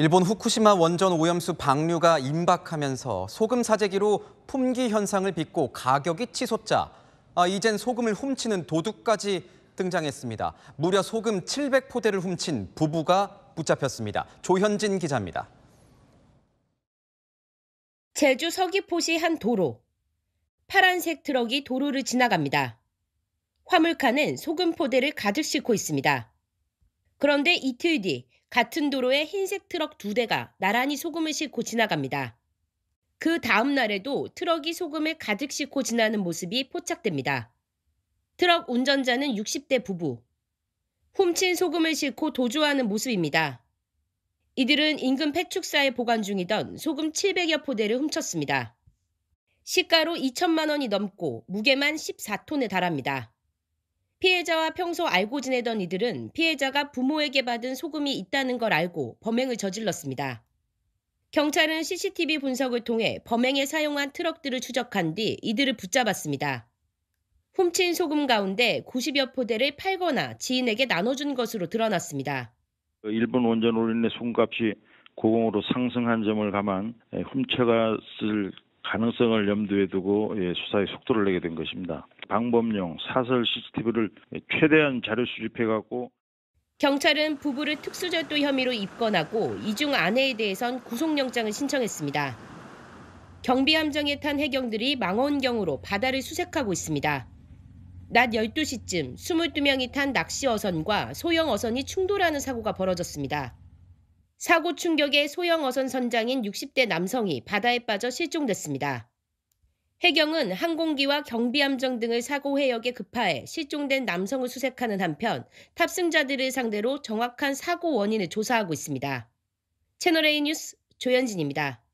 일본 후쿠시마 원전 오염수 방류가 임박하면서 소금 사재기로 품귀 현상을 빚고 가격이 치솟자 아, 이젠 소금을 훔치는 도둑까지 등장했습니다. 무려 소금 700포대를 훔친 부부가 붙잡혔습니다. 조현진 기자입니다. 제주 서귀포시 한 도로. 파란색 트럭이 도로를 지나갑니다. 화물칸은 소금 포대를 가득 싣고 있습니다. 그런데 이틀 뒤 같은 도로에 흰색 트럭 두 대가 나란히 소금을 싣고 지나갑니다. 그 다음 날에도 트럭이 소금을 가득 싣고 지나는 모습이 포착됩니다. 트럭 운전자는 60대 부부. 훔친 소금을 싣고 도주하는 모습입니다. 이들은 인근 폐축사에 보관 중이던 소금 700여 포대를 훔쳤습니다. 시가로 2천만 원이 넘고 무게만 14톤에 달합니다. 피해자와 평소 알고 지내던 이들은 피해자가 부모에게 받은 소금이 있다는 걸 알고 범행을 저질렀습니다. 경찰은 CCTV 분석을 통해 범행에 사용한 트럭들을 추적한 뒤 이들을 붙잡았습니다. 훔친 소금 가운데 90여 포대를 팔거나 지인에게 나눠준 것으로 드러났습니다. 그 일본 원전 올린의 소금값이 고공으로 상승한 점을 감안 훔쳐갔을 가능성을 염두에 두고 예, 수사에 속도를 내게 된 것입니다. 방범용 사설 CCTV를 최대한 자료 수집해 갖고 경찰은 부부를 특수절도 혐의로 입건하고 이중 아내에 대해선 구속영장을 신청했습니다. 경비함정에 탄 해경들이 망원경으로 바다를 수색하고 있습니다. 낮 12시쯤 22명이 탄 낚시 어선과 소형 어선이 충돌하는 사고가 벌어졌습니다. 사고 충격에 소형 어선 선장인 60대 남성이 바다에 빠져 실종됐습니다. 해경은 항공기와 경비함정 등을 사고 해역에 급파해 실종된 남성을 수색하는 한편 탑승자들을 상대로 정확한 사고 원인을 조사하고 있습니다. 채널A 뉴스 조현진입니다.